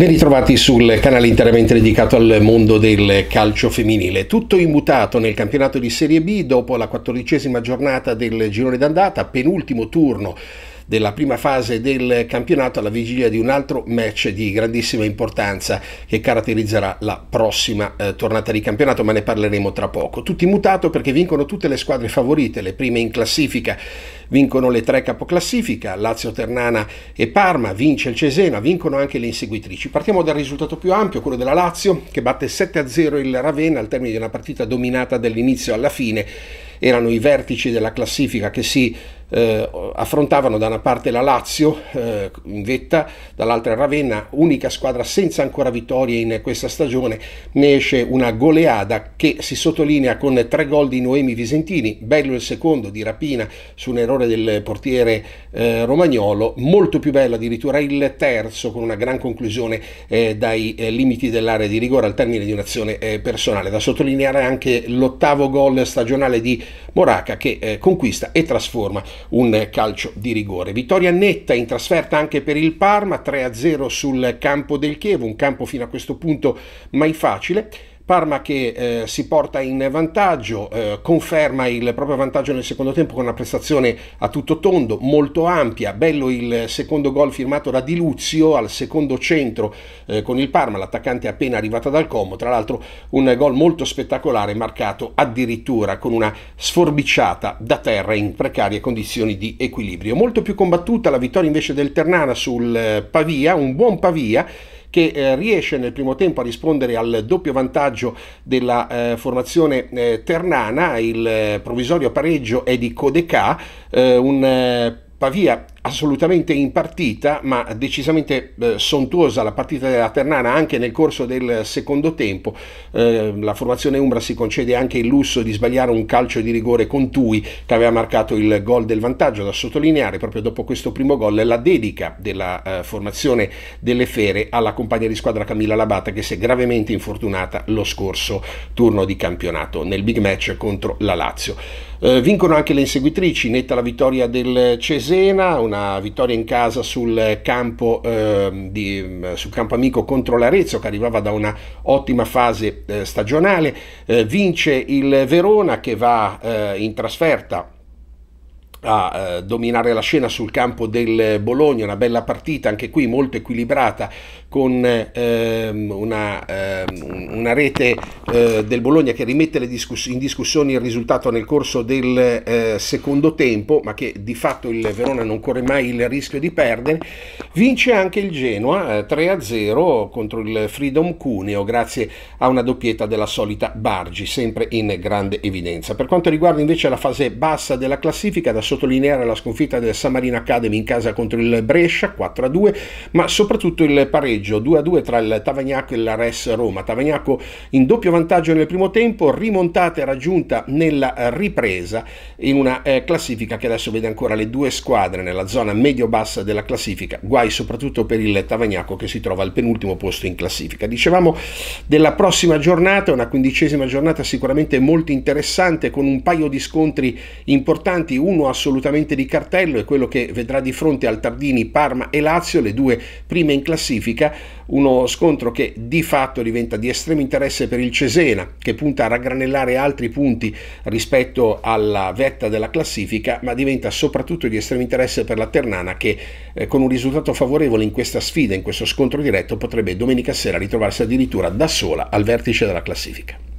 Ben ritrovati sul canale interamente dedicato al mondo del calcio femminile. Tutto immutato nel campionato di Serie B dopo la quattordicesima giornata del girone d'andata, penultimo turno della prima fase del campionato alla vigilia di un altro match di grandissima importanza che caratterizzerà la prossima eh, tornata di campionato, ma ne parleremo tra poco. Tutti mutato perché vincono tutte le squadre favorite, le prime in classifica vincono le tre capoclassifica, Lazio, Ternana e Parma, vince il Cesena, vincono anche le inseguitrici. Partiamo dal risultato più ampio, quello della Lazio, che batte 7-0 il Ravenna al termine di una partita dominata dall'inizio alla fine erano i vertici della classifica che si eh, affrontavano da una parte la Lazio eh, in vetta, dall'altra Ravenna, unica squadra senza ancora vittorie in questa stagione, ne esce una goleada che si sottolinea con tre gol di Noemi Visentini, bello il secondo di Rapina su un errore del portiere eh, romagnolo, molto più bello addirittura il terzo con una gran conclusione eh, dai eh, limiti dell'area di rigore al termine di un'azione eh, personale. Da sottolineare anche l'ottavo gol stagionale di Moraca che eh, conquista e trasforma un calcio di rigore. Vittoria netta in trasferta anche per il Parma, 3-0 sul campo del Chievo, un campo fino a questo punto mai facile. Parma che eh, si porta in vantaggio, eh, conferma il proprio vantaggio nel secondo tempo con una prestazione a tutto tondo, molto ampia, bello il secondo gol firmato da Di Luzio al secondo centro eh, con il Parma, l'attaccante appena arrivata dal Como, tra l'altro un gol molto spettacolare marcato addirittura con una sforbiciata da terra in precarie condizioni di equilibrio. Molto più combattuta la vittoria invece del Ternana sul eh, Pavia, un buon Pavia che eh, riesce nel primo tempo a rispondere al doppio vantaggio della eh, formazione eh, ternana, il eh, provvisorio pareggio è di Codeca, eh, un eh, Pavia assolutamente in partita, ma decisamente eh, sontuosa la partita della Ternana anche nel corso del secondo tempo. Eh, la formazione Umbra si concede anche il lusso di sbagliare un calcio di rigore con Tui che aveva marcato il gol del vantaggio, da sottolineare proprio dopo questo primo gol la dedica della eh, formazione delle Fere alla compagna di squadra Camilla Labata che si è gravemente infortunata lo scorso turno di campionato nel big match contro la Lazio. Eh, vincono anche le inseguitrici, netta la vittoria del Cesena, una vittoria in casa sul campo, eh, di, sul campo amico contro l'Arezzo che arrivava da una ottima fase eh, stagionale, eh, vince il Verona che va eh, in trasferta a eh, dominare la scena sul campo del Bologna, una bella partita anche qui molto equilibrata con ehm, una, ehm, una, rete eh, del Bologna che rimette discuss in discussione il risultato nel corso del eh, secondo tempo, ma che di fatto il Verona non corre mai il rischio di perdere. Vince anche il Genoa 3-0 eh, contro il Freedom Cuneo grazie a una doppietta della solita Bargi, sempre in grande evidenza. Per quanto riguarda invece la fase bassa della classifica, da sottolineare la sconfitta del Samarin Academy in casa contro il Brescia 4-2, ma soprattutto il pareggio 2-2 tra il Tavagnacco e la Res Roma. Tavagnacco in doppio vantaggio nel primo tempo, rimontata e raggiunta nella ripresa in una eh, classifica che adesso vede ancora le due squadre nella zona medio-bassa della classifica. Guai soprattutto per il Tavagnacco che si trova al penultimo posto in classifica. Dicevamo della prossima giornata, una quindicesima giornata sicuramente molto interessante con un paio di scontri importanti, uno a assolutamente di cartello è quello che vedrà di fronte al Tardini Parma e Lazio, le due prime in classifica, uno scontro che di fatto diventa di estremo interesse per il Cesena, che punta a raggranellare altri punti rispetto alla vetta della classifica, ma diventa soprattutto di estremo interesse per la Ternana che eh, con un risultato favorevole in questa sfida, in questo scontro diretto, potrebbe domenica sera ritrovarsi addirittura da sola al vertice della classifica.